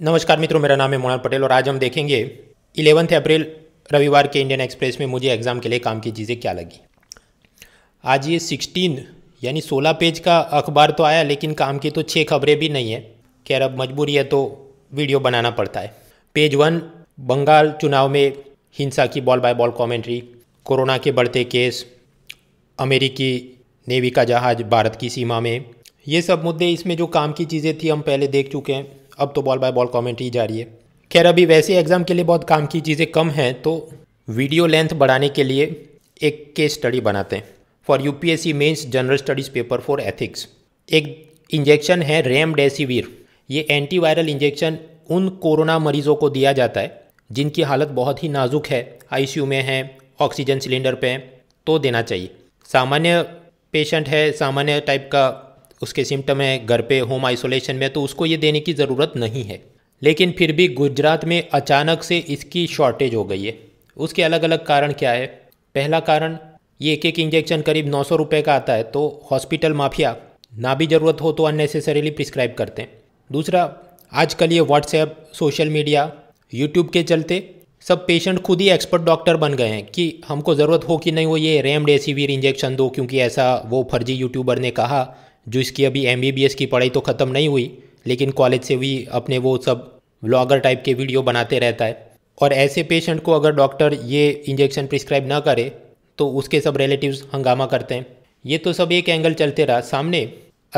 नमस्कार मित्रों मेरा नाम है मोहन पटेल और आज हम देखेंगे इलेवंथ अप्रैल रविवार के इंडियन एक्सप्रेस में मुझे एग्ज़ाम के लिए काम की चीज़ें क्या लगी आज ये सिक्सटीन यानी सोलह पेज का अखबार तो आया लेकिन काम की तो छः खबरें भी नहीं है खैर अब मजबूरी है तो वीडियो बनाना पड़ता है पेज वन बंगाल चुनाव में हिंसा की ball by ball commentary corona के बढ़ते केस अमेरिकी नेवी का जहाज़ भारत की सीमा में ये सब मुद्दे इसमें जो काम की चीज़ें थी हम पहले देख चुके हैं अब तो बॉल बाय बॉल कॉमेंट ही जा रही है खैर अभी वैसे एग्ज़ाम के लिए बहुत काम की चीज़ें कम हैं तो वीडियो लेंथ बढ़ाने के लिए एक केस स्टडी बनाते हैं for U P S C mains general studies paper for ethics एक इंजेक्शन है रेम डेसीवीर ये एंटीवायरल इंजेक्शन उन कोरोना मरीजों को दिया जाता है जिनकी हालत बहुत ही नाजुक है आईसीयू में है ऑक्सीजन सिलेंडर पे तो देना चाहिए सामान्य पेशेंट है सामान्य टाइप का उसके सिम्टम है घर पे होम आइसोलेशन में तो उसको ये देने की ज़रूरत नहीं है लेकिन फिर भी गुजरात में अचानक से इसकी शॉर्टेज हो गई है उसके अलग अलग कारण क्या है पहला कारण ये एक एक इंजेक्शन करीब नौ सौ रुपये का आता है तो हॉस्पिटल माफिया ना भी ज़रूरत हो तो अननेसेसरीली प्रिस्क्राइब करते हैं दूसरा आजकल ये व्हाट्सएप सोशल मीडिया यूट्यूब के चलते सब पेशेंट खुद ही एक्सपर्ट डॉक्टर बन गए हैं कि हमको ज़रूरत हो कि नहीं वो ये रेमडेसिविर इंजेक्शन दो क्योंकि ऐसा वो फर्जी यूट्यूबर ने कहा जो इसकी अभी एम की पढ़ाई तो ख़त्म नहीं हुई लेकिन कॉलेज से भी अपने वो सब व्लॉगर टाइप के वीडियो बनाते रहता है और ऐसे पेशेंट को अगर डॉक्टर ये इंजेक्शन प्रिस्क्राइब ना करे तो उसके सब रिलेटिव्स हंगामा करते हैं ये तो सब एक एंगल चलते रहा सामने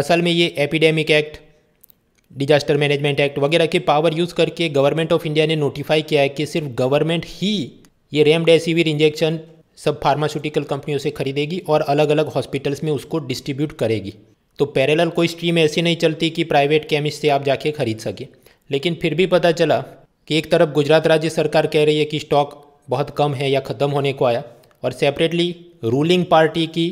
असल में ये epidemic act disaster management act वगैरह के पावर यूज़ करके गवर्नमेंट ऑफ इंडिया ने नोटिफाई किया है कि सिर्फ गवर्नमेंट ही ये रेमडेसिविर इंजेक्शन सब फार्मास्यूटिकल कंपनियों से खरीदेगी और अलग अलग हॉस्पिटल्स में उसको डिस्ट्रीब्यूट करेगी तो पैरेलल कोई स्ट्रीम ऐसी नहीं चलती कि प्राइवेट केमिस्ट से आप जाके खरीद सकें लेकिन फिर भी पता चला कि एक तरफ गुजरात राज्य सरकार कह रही है कि स्टॉक बहुत कम है या ख़त्म होने को आया और सेपरेटली रूलिंग पार्टी की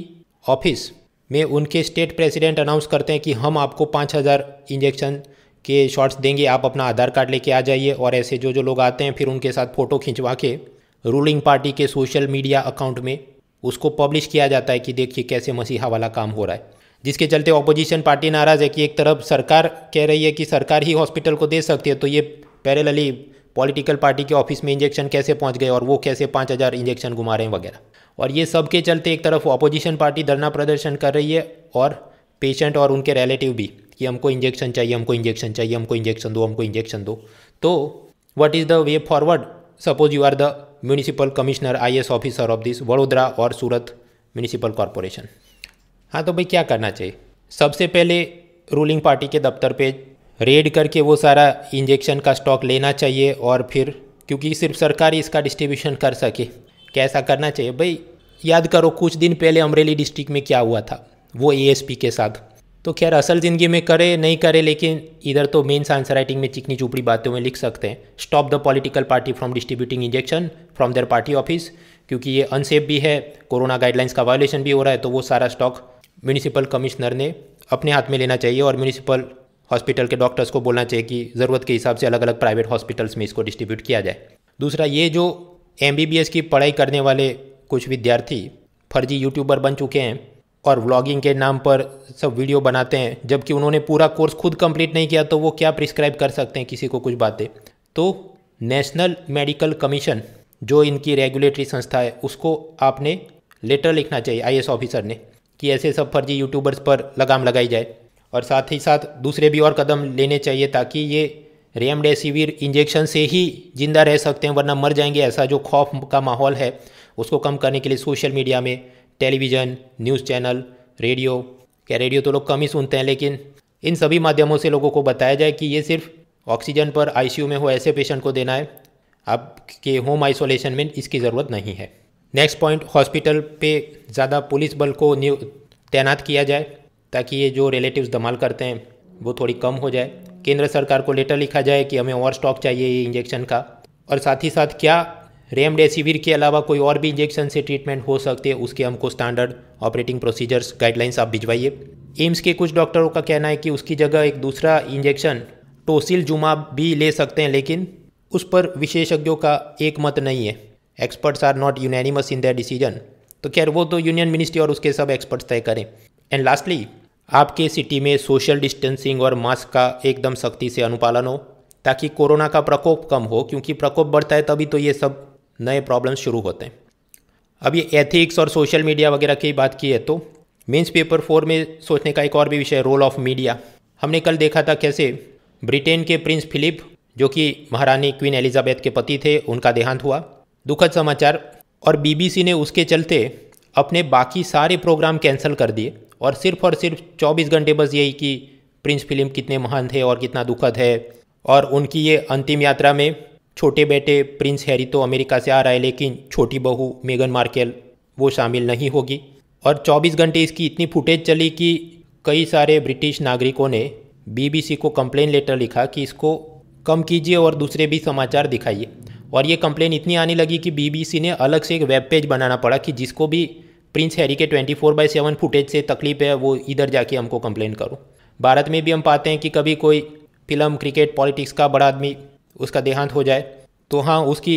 ऑफिस में उनके स्टेट प्रेसिडेंट अनाउंस करते हैं कि हम आपको पाँच हज़ार इंजेक्शन के शॉट्स देंगे आप अपना आधार कार्ड लेके आ जाइए और ऐसे जो जो लोग आते हैं फिर उनके साथ फ़ोटो खिंचवा के रूलिंग पार्टी के सोशल मीडिया अकाउंट में उसको पब्लिश किया जाता है कि देखिए कैसे मसीहा वाला काम हो रहा है जिसके चलते ऑपोजिशन पार्टी नाराज़ है कि एक तरफ सरकार कह रही है कि सरकार ही हॉस्पिटल को दे सकती है तो ये पैरेलली पॉलिटिकल पार्टी के ऑफिस में इंजेक्शन कैसे पहुंच गए और वो कैसे पाँच हज़ार इंजेक्शन घुमा रहे हैं वगैरह और ये सब के चलते एक तरफ ऑपोजिशन पार्टी धरना प्रदर्शन कर रही है और पेशेंट और उनके रिलेटिव भी कि हमको इंजेक्शन चाहिए हमको इंजेक्शन चाहिए हमको इंजेक्शन दो हमको इंजेक्शन दो तो what is the way forward suppose you are the municipal commissioner I officer of this Vadodara और सूरत म्यूनिसिपल कॉरपोरेशन हाँ तो भाई क्या करना चाहिए सबसे पहले रूलिंग पार्टी के दफ्तर पे रेड करके वो सारा इंजेक्शन का स्टॉक लेना चाहिए और फिर क्योंकि सिर्फ सरकार ही इसका डिस्ट्रीब्यूशन कर सके कैसा करना चाहिए भाई याद करो कुछ दिन पहले अमरेली डिस्ट्रिक्ट में क्या हुआ था वो ए के साथ तो खैर असल ज़िंदगी में करे नहीं करे लेकिन इधर तो मेन आंसर राइटिंग में चिकनी चुपड़ी बातों में लिख सकते हैं stop the political party from distributing injection from their party office क्योंकि ये अनसेफ भी है कोरोना गाइडलाइंस का वायोलेशन भी हो रहा है तो वो सारा स्टॉक म्यूनिसिपल कमिश्नर ने अपने हाथ में लेना चाहिए और म्यूनिसिपल हॉस्पिटल के डॉक्टर्स को बोलना चाहिए कि ज़रूरत के हिसाब से अलग अलग प्राइवेट हॉस्पिटल्स में इसको डिस्ट्रीब्यूट किया जाए दूसरा ये जो एम की पढ़ाई करने वाले कुछ विद्यार्थी फर्जी यूट्यूबर बन चुके हैं और व्लॉगिंग के नाम पर सब वीडियो बनाते हैं जबकि उन्होंने पूरा कोर्स खुद कंप्लीट नहीं किया तो वो क्या प्रिस्क्राइब कर सकते हैं किसी को कुछ बातें तो नेशनल मेडिकल कमीशन जो इनकी रेगुलेटरी संस्था है उसको आपने लेटर लिखना चाहिए आई ऑफिसर ने कि ऐसे सब फर्जी यूट्यूबर्स पर लगाम लगाई जाए और साथ ही साथ दूसरे भी और कदम लेने चाहिए ताकि ये रेमडेसिविर इंजेक्शन से ही जिंदा रह सकते हैं वरना मर जाएंगे ऐसा जो खौफ का माहौल है उसको कम करने के लिए सोशल मीडिया में टेलीविज़न न्यूज़ चैनल रेडियो क्या रेडियो तो लोग कम ही सुनते हैं लेकिन इन सभी माध्यमों से लोगों को बताया जाए कि ये सिर्फ ऑक्सीजन पर आईसीयू में हो ऐसे पेशेंट को देना है आपके होम आइसोलेशन में इसकी ज़रूरत नहीं है नेक्स्ट पॉइंट हॉस्पिटल पे ज़्यादा पुलिस बल को तैनात किया जाए ताकि ये जो रिलेटिव्स धमाल करते हैं वो थोड़ी कम हो जाए केंद्र सरकार को लेटर लिखा जाए कि हमें और स्टॉक चाहिए ये इंजेक्शन का और साथ ही साथ क्या रेमडेसिविर के अलावा कोई और भी इंजेक्शन से ट्रीटमेंट हो सकते हैं उसके हमको स्टैंडर्ड ऑपरेटिंग प्रोसीजर्स गाइडलाइंस आप भिजवाइए एम्स के कुछ डॉक्टरों का कहना है कि उसकी जगह एक दूसरा इंजेक्शन टोसिल जुमा भी ले सकते हैं लेकिन उस पर विशेषज्ञों का एक मत नहीं है experts are not unanimous in their decision तो खैर वो तो यूनियन मिनिस्ट्री और उसके सब एक्सपर्ट्स तय करें एंड लास्टली आपके सिटी में सोशल डिस्टेंसिंग और मास्क का एकदम सख्ती से अनुपालन हो ताकि कोरोना का प्रकोप कम हो क्योंकि प्रकोप बढ़ता है तभी तो ये सब नए प्रॉब्लम शुरू होते हैं अब ये एथिक्स और सोशल मीडिया वगैरह की बात की है तो मीन्स पेपर फोर में सोचने का एक और भी विषय रोल ऑफ मीडिया हमने कल देखा था कैसे ब्रिटेन के प्रिंस फिलिप जो कि महारानी क्वीन एलिजाबेथ के पति थे उनका देहांत हुआ दुखद समाचार और बीबीसी ने उसके चलते अपने बाकी सारे प्रोग्राम कैंसिल कर दिए और सिर्फ और सिर्फ 24 घंटे बस यही कि प्रिंस फिल्म कितने महान थे और कितना दुखद है और उनकी ये अंतिम यात्रा में छोटे बेटे प्रिंस हैरी तो अमेरिका से आ रहा है लेकिन छोटी बहू मेगन मार्केल वो शामिल नहीं होगी और 24 घंटे इसकी इतनी फुटेज चली कि कई सारे ब्रिटिश नागरिकों ने बीबीसी को कंप्लेन लेटर लिखा कि इसको कम कीजिए और दूसरे भी समाचार दिखाइए और ये कंप्लेन इतनी आने लगी कि बीबीसी ने अलग से एक वेब पेज बनाना पड़ा कि जिसको भी प्रिंस हैरी के twenty four by seven footage से तकलीफ है वो इधर जाके हमको कंप्लेन करो भारत में भी हम पाते हैं कि कभी कोई फिल्म क्रिकेट पॉलिटिक्स का बड़ा आदमी उसका देहांत हो जाए तो हाँ उसकी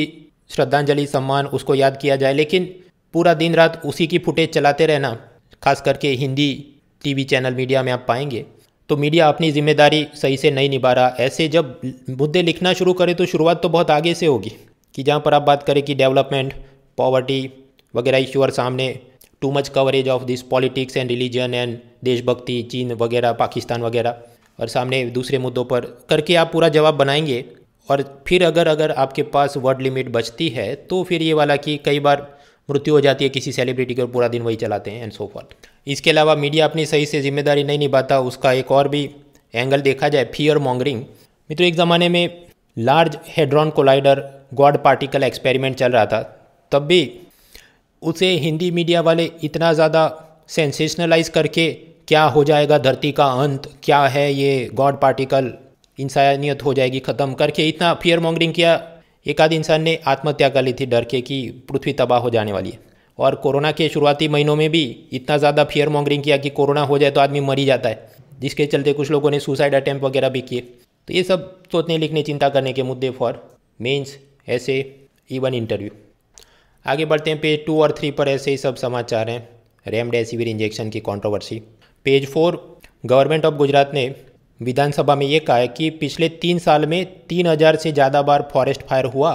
श्रद्धांजलि सम्मान उसको याद किया जाए लेकिन पूरा दिन रात उसी की फुटेज चलाते रहना खास करके हिंदी टीवी चैनल मीडिया में आप पाएंगे तो मीडिया अपनी जिम्मेदारी सही से नहीं निभा रहा ऐसे जब मुद्दे लिखना शुरू करें तो शुरुआत तो बहुत आगे से होगी कि जहाँ पर आप बात करें कि डेवलपमेंट पॉवर्टी वगैरह इश्यू और सामने too much coverage of this politics and religion and देशभक्ति चीन वगैरह पाकिस्तान वगैरह और सामने दूसरे मुद्दों पर करके आप पूरा जवाब बनाएंगे और फिर अगर अगर आपके पास वर्ड लिमिट बचती है तो फिर ये वाला कि कई बार मृत्यु हो जाती है किसी सेलिब्रिटी के पूरा दिन वही चलाते हैं एंड सो फॉर्थ इसके अलावा मीडिया अपनी सही से जिम्मेदारी नहीं निभाता उसका एक और भी एंगल देखा जाए फियर मॉन्गरिंग मित्रों एक ज़माने में large hadron collider god particle experiment चल रहा था तब भी उसे हिंदी मीडिया वाले इतना ज़्यादा सेंसेशनलाइज करके क्या हो जाएगा धरती का अंत क्या है ये गॉड पार्टिकल इंसानियत हो जाएगी ख़त्म करके इतना फियर मॉन्गरिंग किया एक आध इंसान ने आत्महत्या कर ली थी डर के कि पृथ्वी तबाह हो जाने वाली है और कोरोना के शुरुआती महीनों में भी इतना ज़्यादा फियर मॉन्गरिंग किया कि कोरोना हो जाए तो आदमी मर ही जाता है जिसके चलते कुछ लोगों ने सुसाइड अटैम्प्ट वगैरह भी किए तो ये सब सोचने लिखने चिंता करने के मुद्दे for mains essay even interview आगे बढ़ते हैं पेज टू और थ्री पर ऐसे ही सब समाचार हैं रेमडेसिविर इंजेक्शन की controversy page four government of Gujarat ने विधानसभा में ये कहा है कि पिछले तीन साल में तीन हज़ार से ज़्यादा बार फॉरेस्ट फायर हुआ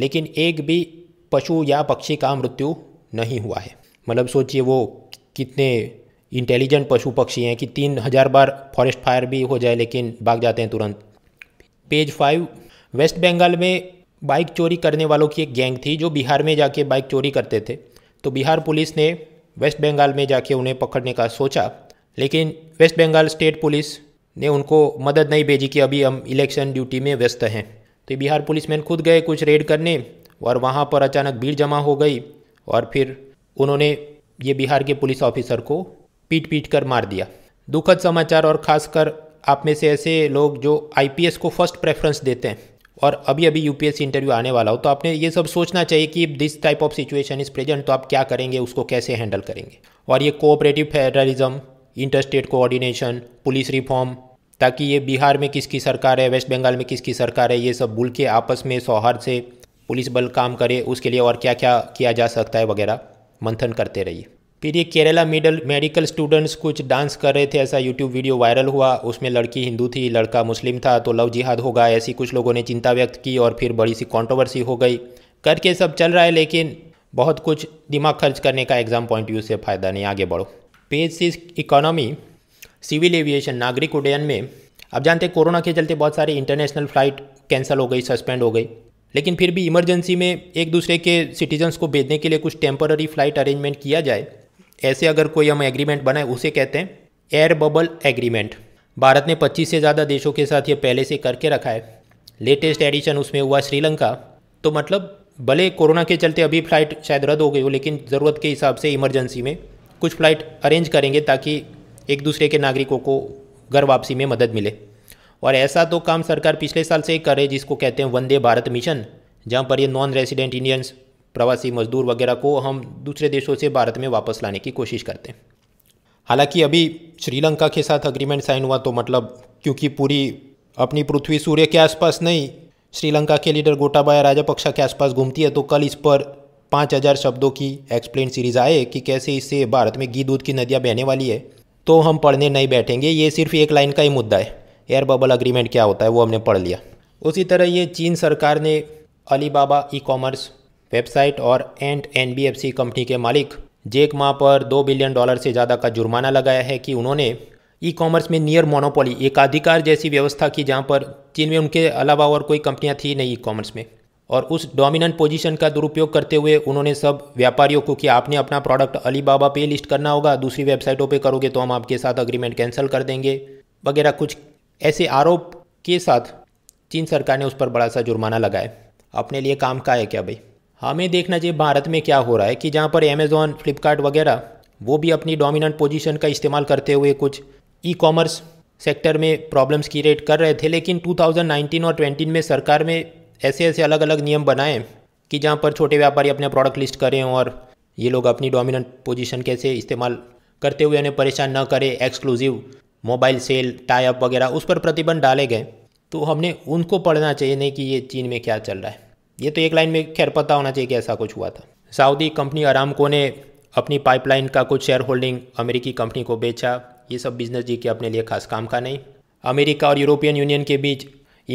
लेकिन एक भी पशु या पक्षी का मृत्यु नहीं हुआ है मतलब सोचिए वो कितने इंटेलिजेंट पशु पक्षी हैं कि तीन हज़ार बार फॉरेस्ट फायर भी हो जाए लेकिन भाग जाते हैं तुरंत पेज फाइव वेस्ट बंगाल में बाइक चोरी करने वालों की एक गैंग थी जो बिहार में जाके बाइक चोरी करते थे तो बिहार पुलिस ने वेस्ट बंगाल में जाके उन्हें पकड़ने का सोचा लेकिन वेस्ट बंगाल स्टेट पुलिस ने उनको मदद नहीं भेजी कि अभी हम इलेक्शन ड्यूटी में व्यस्त हैं तो बिहार पुलिस मैन खुद गए कुछ रेड करने और वहाँ पर अचानक भीड़ जमा हो गई और फिर उन्होंने ये बिहार के पुलिस ऑफिसर को पीट पीट कर मार दिया दुखद समाचार और ख़ासकर आप में से ऐसे लोग जो आई को फर्स्ट प्रेफरेंस देते हैं और अभी अभी यू इंटरव्यू आने वाला हो तो आपने ये सब सोचना चाहिए कि this type of situation is present तो आप क्या करेंगे उसको कैसे हैंडल करेंगे और ये cooperative federalism interstate coordination police reform ताकि ये बिहार में किसकी सरकार है वेस्ट बंगाल में किसकी सरकार है ये सब भूल के आपस में सौहार्द से पुलिस बल काम करे उसके लिए और क्या क्या किया जा सकता है वगैरह मंथन करते रहिए फिर ये केरला मिडल मेडिकल स्टूडेंट्स कुछ डांस कर रहे थे ऐसा यूट्यूब वीडियो वायरल हुआ उसमें लड़की हिंदू थी लड़का मुस्लिम था तो लव जिहाद होगा ऐसी कुछ लोगों ने चिंता व्यक्त की और फिर बड़ी सी कॉन्ट्रोवर्सी हो गई करके सब चल रहा है लेकिन बहुत कुछ दिमाग खर्च करने का एग्ज़ाम पॉइंट व्यू से फ़ायदा नहीं आगे बढ़ो page six economy civil aviation नागरिक उड्डयन में आप जानते हैं कोरोना के चलते बहुत सारी इंटरनेशनल फ़्लाइट कैंसिल हो गई सस्पेंड हो गई लेकिन फिर भी इमरजेंसी में एक दूसरे के सिटीजन्स को भेजने के लिए कुछ टेम्पररी फ्लाइट अरेंजमेंट किया जाए ऐसे अगर कोई हम एग्रीमेंट बनाए उसे कहते हैं एयर बबल एग्रीमेंट भारत ने 25 से ज़्यादा देशों के साथ ये पहले से करके रखा है लेटेस्ट एडिशन उसमें हुआ श्रीलंका तो मतलब भले कोरोना के चलते अभी फ़्लाइट शायद रद्द हो गई हो लेकिन ज़रूरत के हिसाब से इमरजेंसी में कुछ फ़्लाइट अरेंज करेंगे ताकि एक दूसरे के नागरिकों को घर वापसी में मदद मिले और ऐसा तो काम सरकार पिछले साल से ही करे जिसको कहते हैं वंदे भारत मिशन जहाँ पर ये नॉन रेजिडेंट इंडियंस प्रवासी मजदूर वगैरह को हम दूसरे देशों से भारत में वापस लाने की कोशिश करते हैं हालांकि अभी श्रीलंका के साथ अग्रीमेंट साइन हुआ तो मतलब क्योंकि पूरी अपनी पृथ्वी सूर्य के आसपास नहीं श्रीलंका के लीडर गोटाबाया राजापक्षा के आसपास घूमती है तो कल इस पर पाँच हज़ार शब्दों की एक्सप्लेन सीरीज आए कि कैसे इससे भारत में घी दूध की नदियाँ बहने वाली है तो हम पढ़ने नहीं बैठेंगे ये सिर्फ एक लाइन का ही मुद्दा है एयर बबल अग्रीमेंट क्या होता है वो हमने पढ़ लिया उसी तरह ये चीन सरकार ने अलीबाबा ई कॉमर्स वेबसाइट और एंड एन कंपनी के मालिक जेक माँ पर दो बिलियन डॉलर से ज़्यादा का जुर्माना लगाया है कि उन्होंने ई कॉमर्स में नियर मोनोपोली एकाधिकार जैसी व्यवस्था की जहाँ पर चीन में उनके अलावा और कोई कंपनियाँ थी नहीं ई कॉमर्स में और उस डोमिनेंट पोजीशन का दुरुपयोग करते हुए उन्होंने सब व्यापारियों को कि आपने अपना प्रोडक्ट अलीबाबा पे लिस्ट करना होगा दूसरी वेबसाइटों पे करोगे तो हम आपके साथ अग्रीमेंट कैंसिल कर देंगे वगैरह कुछ ऐसे आरोप के साथ चीन सरकार ने उस पर बड़ा सा जुर्माना लगाया अपने लिए काम का है क्या भाई हमें देखना चाहिए भारत में क्या हो रहा है कि जहाँ पर अमेज़ोन फ्लिपकार्ट वगैरह वो भी अपनी डोमिनेंट पोजीशन का इस्तेमाल करते हुए कुछ ई कॉमर्स सेक्टर में प्रॉब्लम्स क्रिएट कर रहे थे लेकिन 2019 और 20 में सरकार में ऐसे ऐसे अलग अलग नियम बनाए कि जहाँ पर छोटे व्यापारी अपने प्रोडक्ट लिस्ट करें और ये लोग अपनी डोमिनेंट पोजीशन कैसे इस्तेमाल करते हुए उन्हें परेशान न करें एक्सक्लूसिव मोबाइल सेल टाइप वगैरह उस पर प्रतिबंध डाले गए तो हमने उनको पढ़ना चाहिए नहीं कि ये चीन में क्या चल रहा है ये तो एक लाइन में खैर पता होना चाहिए कि ऐसा कुछ हुआ था सऊदी कंपनी अरामको ने अपनी पाइपलाइन का कुछ शेयर होल्डिंग अमेरिकी कंपनी को बेचा ये सब बिजनेस जी के अपने लिए खास काम का नहीं अमेरिका और यूरोपियन यूनियन के बीच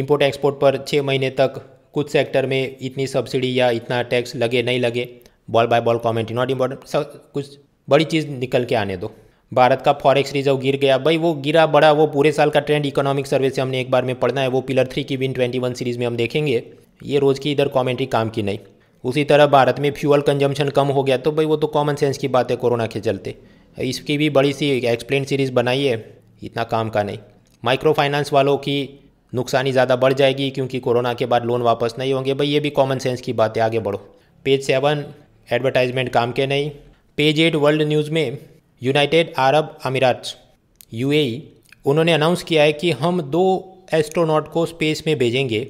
इम्पोर्ट एक्सपोर्ट पर छः महीने तक कुछ सेक्टर में इतनी सब्सिडी या इतना टैक्स लगे नहीं लगे ball by ball comment not important सब कुछ बड़ी चीज़ निकल के आने दो भारत का फॉरेक्स रिजर्व गिर गया भाई वो गिरा बड़ा वो पूरे साल का ट्रेंड इकोनॉमिक सर्वे से हमने एक बार में पढ़ना है वो पिलर थ्री की विन ट्वेंटी वन सीरीज़ में हम देखेंगे ये रोज़ की इधर कॉमेंट्री काम की नहीं उसी तरह भारत में फ्यूअल कंजम्पशन कम हो गया तो भाई वो तो कॉमन सेंस की बात है कोरोना के चलते इसकी भी बड़ी सी एक्सप्लेन सीरीज़ बनाई है इतना काम का नहीं माइक्रो फाइनेंस वालों की नुकसानी ज़्यादा बढ़ जाएगी क्योंकि कोरोना के बाद लोन वापस नहीं होंगे भाई ये भी कॉमन सेंस की बात है आगे बढ़ो पेज सेवन एडवर्टाइजमेंट काम के नहीं पेज एट वर्ल्ड न्यूज़ में यूनाइटेड अरब अमीरात यू उन्होंने अनाउंस किया है कि हम दो एस्ट्रोनॉट को स्पेस में भेजेंगे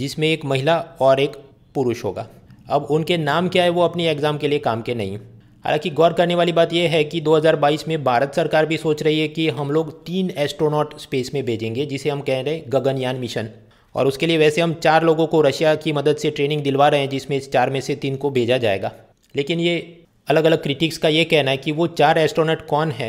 जिसमें एक महिला और एक पुरुष होगा अब उनके नाम क्या है वो अपनी एग्ज़ाम के लिए काम के नहीं हालांकि गौर करने वाली बात यह है कि 2022 में भारत सरकार भी सोच रही है कि हम लोग तीन एस्ट्रोनॉट स्पेस में भेजेंगे जिसे हम कह रहे हैं गगनयान मिशन और उसके लिए वैसे हम चार लोगों को रशिया की मदद से ट्रेनिंग दिलवा रहे हैं जिसमें इस चार में से तीन को भेजा जाएगा लेकिन ये अलग अलग क्रिटिक्स का ये कहना है कि वो चार एस्ट्रोनॉट कौन है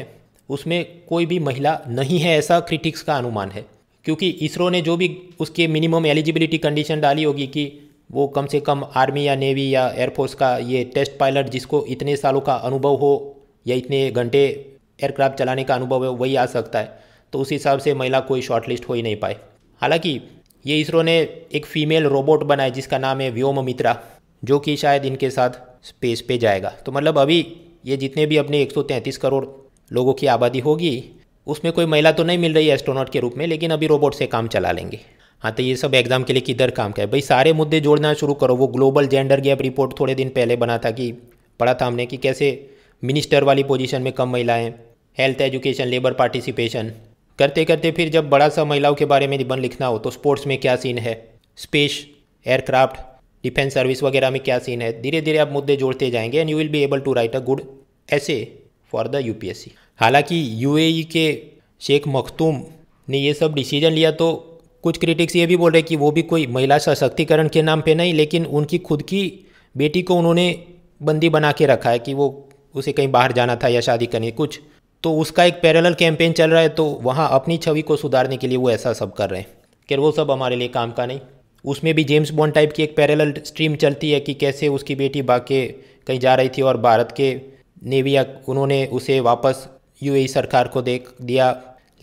उसमें कोई भी महिला नहीं है ऐसा क्रिटिक्स का अनुमान है क्योंकि इसरो ने जो भी उसके मिनिमम एलिजिबिलिटी कंडीशन डाली होगी कि वो कम से कम आर्मी या नेवी या एयरफोर्स का ये टेस्ट पायलट जिसको इतने सालों का अनुभव हो या इतने घंटे एयरक्राफ्ट चलाने का अनुभव है वही आ सकता है तो उस हिसाब से महिला कोई शॉर्टलिस्ट हो ही नहीं पाए हालांकि ये इसरो ने एक फीमेल रोबोट बनाया जिसका नाम है व्योम मित्रा जो कि शायद इनके साथ स्पेस पे जाएगा तो मतलब अभी ये जितने भी अपने 133 करोड़ लोगों की आबादी होगी उसमें कोई महिला तो नहीं मिल रही एस्ट्रोनॉट के रूप में लेकिन अभी रोबोट से काम चला लेंगे हाँ तो ये सब एग्ज़ाम के लिए किधर काम का है भाई सारे मुद्दे जोड़ना शुरू करो वो ग्लोबल जेंडर गैप रिपोर्ट थोड़े दिन पहले बना था कि पढ़ा था हमने कि कैसे मिनिस्टर वाली पोजीशन में कम महिलाएं हेल्थ एजुकेशन लेबर पार्टिसिपेशन करते करते फिर जब बड़ा सा महिलाओं के बारे में निबंध लिखना हो तो स्पोर्ट्स में क्या सीन है स्पेस एयरक्राफ्ट डिफेंस सर्विस वगैरह में क्या सीन है धीरे धीरे आप मुद्दे जोड़ते जाएंगे and you will be able to write a good essay for the C हालांकि ई e के शेख मखतूम ने ये सब डिसीजन लिया तो कुछ क्रिटिक्स ये भी बोल रहे कि वो भी कोई महिला सशक्तिकरण के नाम पे नहीं लेकिन उनकी खुद की बेटी को उन्होंने बंदी बना के रखा है कि वो उसे कहीं बाहर जाना था या शादी करनी कुछ तो उसका एक पैरेलल कैंपेन चल रहा है तो वहाँ अपनी छवि को सुधारने के लिए वो ऐसा सब कर रहे हैं कि वो सब हमारे लिए काम का नहीं उसमें भी जेम्स बॉन्ड टाइप की एक पैरल स्ट्रीम चलती है कि कैसे उसकी बेटी बाके कहीं जा रही थी और भारत के नेवी उन्होंने उसे वापस यू e सरकार को दे दिया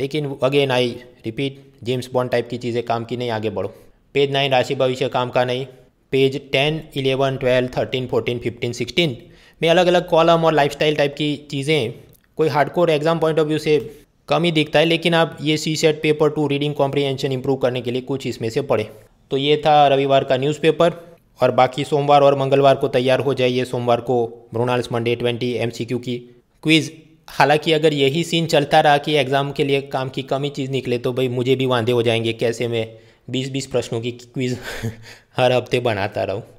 लेकिन again I repeat James Bond type की चीज़ें काम की नहीं आगे बढ़ो पेज नाइन राशि भविष्य काम का नहीं page ten eleven twelve thirteen fourteen fifteen sixteen में अलग अलग कॉलम और लाइफ टाइप की चीज़ें कोई hardcore exam point of view से कम ही दिखता है लेकिन आप ये CSAT paper two reading comprehension improve करने के लिए कुछ इसमें से पढ़ें तो ये था रविवार का न्यूज़पेपर और बाकी सोमवार और मंगलवार को तैयार हो जाइए सोमवार को ब्रोनाल्स मंडे ट्वेंटी एम की क्विज़ हालांकि अगर यही सीन चलता रहा कि एग्ज़ाम के लिए काम की कमी चीज़ निकले तो भाई मुझे भी वांधे हो जाएंगे कैसे मैं बीस बीस प्रश्नों की क्विज़ हर हफ्ते बनाता रहूँ